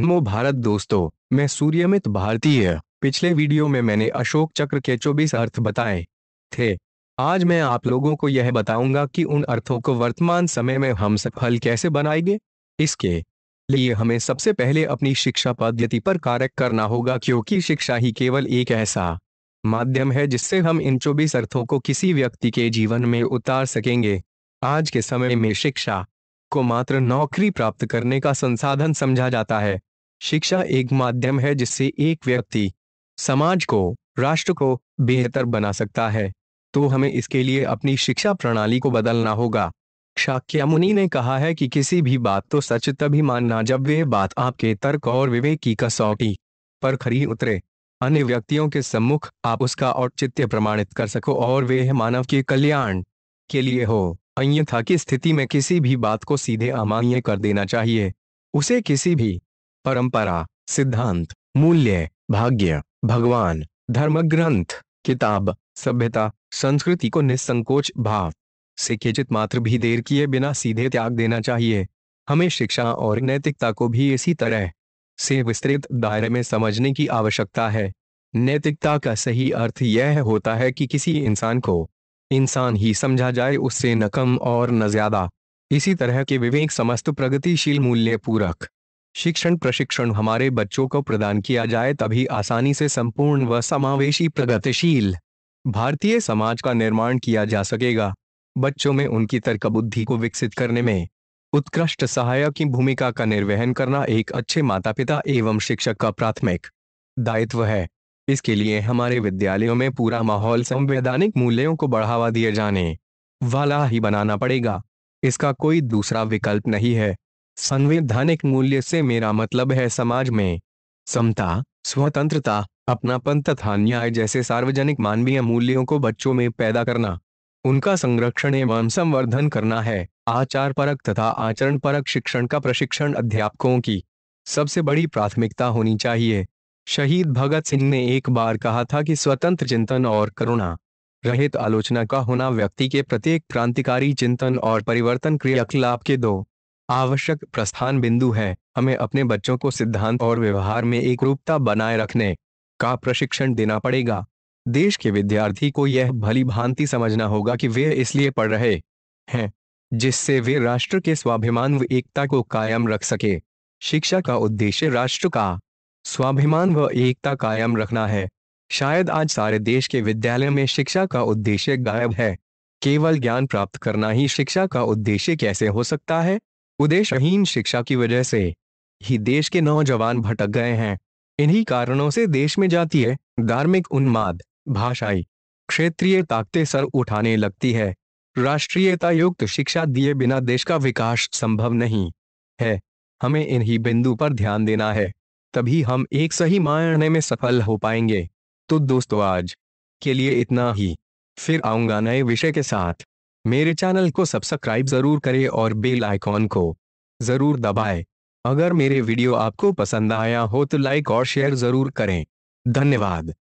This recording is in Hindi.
नमो भारत दोस्तों मैं सूर्यमित भारतीय पिछले वीडियो में मैंने अशोक चक्र के 24 अर्थ बताए थे आज मैं आप लोगों को यह बताऊंगा कि उन अर्थों को वर्तमान समय में हम सफल कैसे बनाएंगे इसके लिए हमें सबसे पहले अपनी शिक्षा पद्धति पर कार्य करना होगा क्योंकि शिक्षा ही केवल एक ऐसा माध्यम है जिससे हम इन चौबीस अर्थों को किसी व्यक्ति के जीवन में उतार सकेंगे आज के समय में शिक्षा को मात्र नौकरी प्राप्त करने का संसाधन समझा जाता है शिक्षा एक माध्यम है जिससे एक व्यक्ति समाज को राष्ट्र को बेहतर बना सकता है तो हमें इसके लिए अपनी शिक्षा प्रणाली को बदलना होगा शाक्य मुनि ने कहा है कि किसी भी बात तो सच तभी मानना जब वे बात आपके तर्क और विवेक की कसौटी पर खरी उतरे अन्य व्यक्तियों के सम्मुख आप उसका औचित्य प्रमाणित कर सको और वे मानव के कल्याण के लिए हो अन्यथा की स्थिति में किसी भी बात को सीधे अमान्य कर देना चाहिए उसे किसी भी परंपरा सिद्धांत मूल्य भाग्य भगवान धर्म ग्रंथ किताब सभ्यता संस्कृति को निसंकोच भाव से खिंचित मात्र भी देर किए बिना सीधे त्याग देना चाहिए हमें शिक्षा और नैतिकता को भी इसी तरह से विस्तृत दायरे में समझने की आवश्यकता है नैतिकता का सही अर्थ यह होता है कि किसी इंसान को इंसान ही समझा जाए उससे न कम और न ज्यादा इसी तरह के विवेक समस्त प्रगतिशील मूल्य पूरक शिक्षण प्रशिक्षण हमारे बच्चों को प्रदान किया जाए तभी आसानी से संपूर्ण व समावेशी प्रगतिशील भारतीय समाज का निर्माण किया जा सकेगा बच्चों में उनकी तर्क बुद्धि को विकसित करने में उत्कृष्ट सहायक की भूमिका का निर्वहन करना एक अच्छे माता पिता एवं शिक्षक का प्राथमिक दायित्व है इसके लिए हमारे विद्यालयों में पूरा माहौल संवैधानिक मूल्यों को बढ़ावा दिए जाने वाला ही बनाना पड़ेगा इसका कोई दूसरा विकल्प नहीं है संवैधानिक मूल्य से मेरा मतलब है समाज में समता स्वतंत्रता अपनापन तथा न्याय जैसे सार्वजनिक मानवीय मूल्यों को बच्चों में पैदा करना उनका संरक्षण एवं संवर्धन करना है आचार परक तथा आचरण परक शिक्षण का प्रशिक्षण अध्यापकों की सबसे बड़ी प्राथमिकता होनी चाहिए शहीद भगत सिंह ने एक बार कहा था कि स्वतंत्र चिंतन और करुणा रहित आलोचना का होना व्यक्ति के प्रत्येक क्रांतिकारी चिंतन और परिवर्तन क्रियाकलाप के दो आवश्यक प्रस्थान बिंदु है हमें अपने बच्चों को सिद्धांत और व्यवहार में एक रूपता बनाए रखने का प्रशिक्षण देना पड़ेगा देश के विद्यार्थी को यह भली भांति समझना होगा कि वे इसलिए पढ़ रहे हैं जिससे वे राष्ट्र के स्वाभिमान व एकता को कायम रख सके शिक्षा का उद्देश्य राष्ट्र का स्वाभिमान व एकता कायम रखना है शायद आज सारे देश के विद्यालय में शिक्षा का उद्देश्य गायब है केवल ज्ञान प्राप्त करना ही शिक्षा का उद्देश्य कैसे हो सकता है उद्देश्यहीन शिक्षा की वजह से ही देश के नौजवान भटक गए हैं इन्हीं कारणों से देश में जातीय धार्मिक उन्माद भाषाई क्षेत्रीय ताकते सर उठाने लगती है राष्ट्रीयता युक्त शिक्षा दिए बिना देश का विकास संभव नहीं है हमें इन्हीं बिंदु पर ध्यान देना है तभी हम एक सही मायने में सफल हो पाएंगे तो दोस्तों आज के लिए इतना ही फिर आऊंगा नए विषय के साथ मेरे चैनल को सब्सक्राइब जरूर करें और बेल आइकॉन को जरूर दबाएं। अगर मेरे वीडियो आपको पसंद आया हो तो लाइक और शेयर जरूर करें धन्यवाद